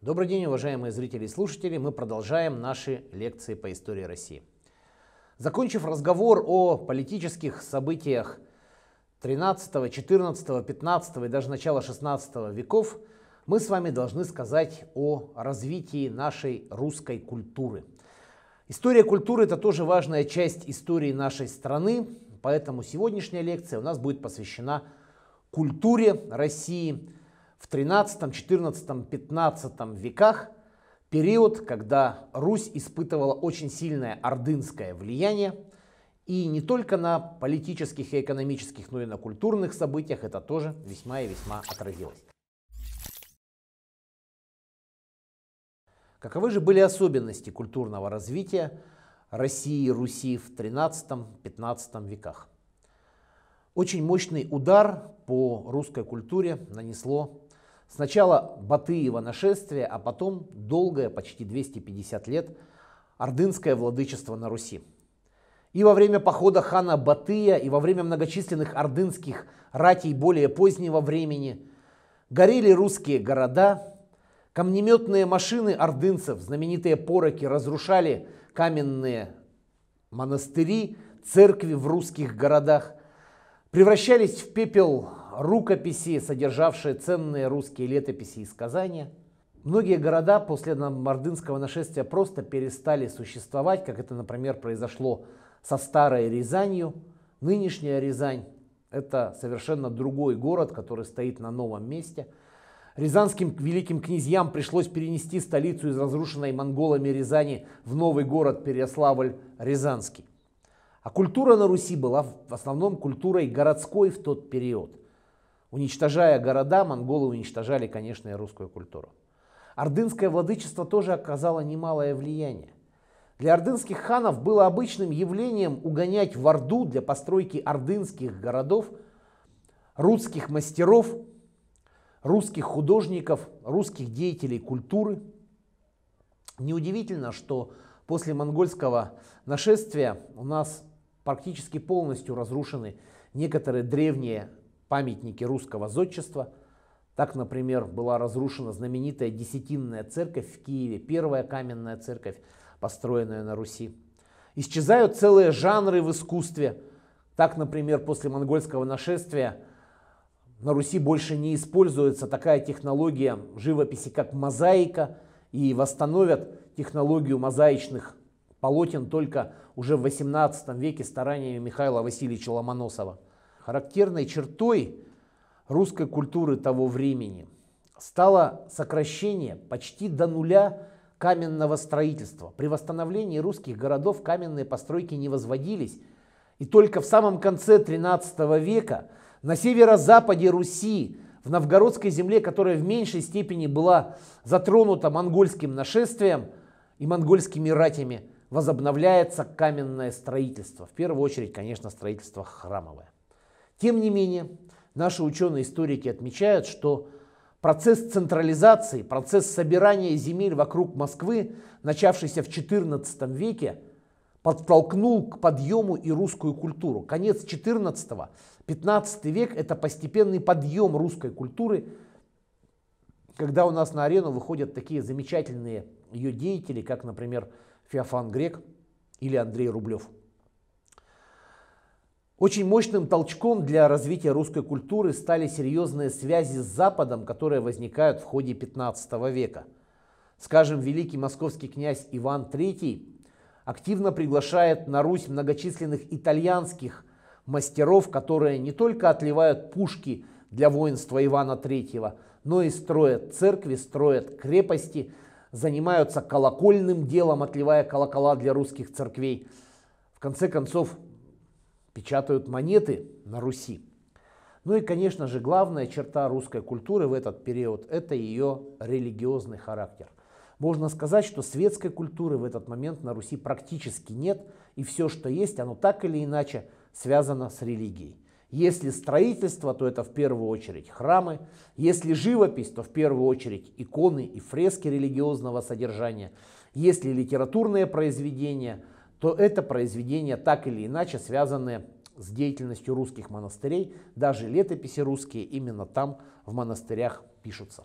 Добрый день, уважаемые зрители и слушатели. Мы продолжаем наши лекции по истории России. Закончив разговор о политических событиях 13, 14, 15 и даже начала 16 веков, мы с вами должны сказать о развитии нашей русской культуры. История культуры – это тоже важная часть истории нашей страны, поэтому сегодняшняя лекция у нас будет посвящена культуре России – в 13, 14, 15 веках, период, когда Русь испытывала очень сильное ордынское влияние, и не только на политических и экономических, но и на культурных событиях это тоже весьма и весьма отразилось. Каковы же были особенности культурного развития России и Руси в 13-15 веках? Очень мощный удар по русской культуре нанесло Сначала Батыева нашествие, а потом долгое, почти 250 лет, ордынское владычество на Руси. И во время похода хана Батыя, и во время многочисленных ордынских ратей более позднего времени горели русские города, камнеметные машины ордынцев, знаменитые пороки, разрушали каменные монастыри, церкви в русских городах, превращались в пепел рукописи, содержавшие ценные русские летописи и сказания, Многие города после мордынского нашествия просто перестали существовать, как это, например, произошло со старой Рязанью. Нынешняя Рязань – это совершенно другой город, который стоит на новом месте. Рязанским великим князьям пришлось перенести столицу из разрушенной монголами Рязани в новый город Переяславль-Рязанский. А культура на Руси была в основном культурой городской в тот период – Уничтожая города, монголы уничтожали, конечно, и русскую культуру. Ордынское владычество тоже оказало немалое влияние. Для ордынских ханов было обычным явлением угонять в Орду для постройки ордынских городов русских мастеров, русских художников, русских деятелей культуры. Неудивительно, что после монгольского нашествия у нас практически полностью разрушены некоторые древние памятники русского зодчества. Так, например, была разрушена знаменитая Десятинная церковь в Киеве, первая каменная церковь, построенная на Руси. Исчезают целые жанры в искусстве. Так, например, после монгольского нашествия на Руси больше не используется такая технология живописи, как мозаика, и восстановят технологию мозаичных полотен только уже в 18 веке стараниями Михаила Васильевича Ломоносова. Характерной чертой русской культуры того времени стало сокращение почти до нуля каменного строительства. При восстановлении русских городов каменные постройки не возводились, и только в самом конце 13 века на северо-западе Руси, в новгородской земле, которая в меньшей степени была затронута монгольским нашествием и монгольскими ратями, возобновляется каменное строительство. В первую очередь, конечно, строительство храмовое. Тем не менее, наши ученые-историки отмечают, что процесс централизации, процесс собирания земель вокруг Москвы, начавшийся в XIV веке, подтолкнул к подъему и русскую культуру. Конец XIV, XV век – это постепенный подъем русской культуры, когда у нас на арену выходят такие замечательные ее деятели, как, например, Феофан Грек или Андрей Рублев. Очень мощным толчком для развития русской культуры стали серьезные связи с Западом, которые возникают в ходе 15 века. Скажем, великий московский князь Иван III активно приглашает на Русь многочисленных итальянских мастеров, которые не только отливают пушки для воинства Ивана III, но и строят церкви, строят крепости, занимаются колокольным делом, отливая колокола для русских церквей. В конце концов, печатают монеты на Руси. Ну и, конечно же, главная черта русской культуры в этот период – это ее религиозный характер. Можно сказать, что светской культуры в этот момент на Руси практически нет, и все, что есть, оно так или иначе связано с религией. Если строительство, то это в первую очередь храмы, если живопись, то в первую очередь иконы и фрески религиозного содержания, если литературные произведения – то это произведения так или иначе связаны с деятельностью русских монастырей. Даже летописи русские именно там, в монастырях, пишутся.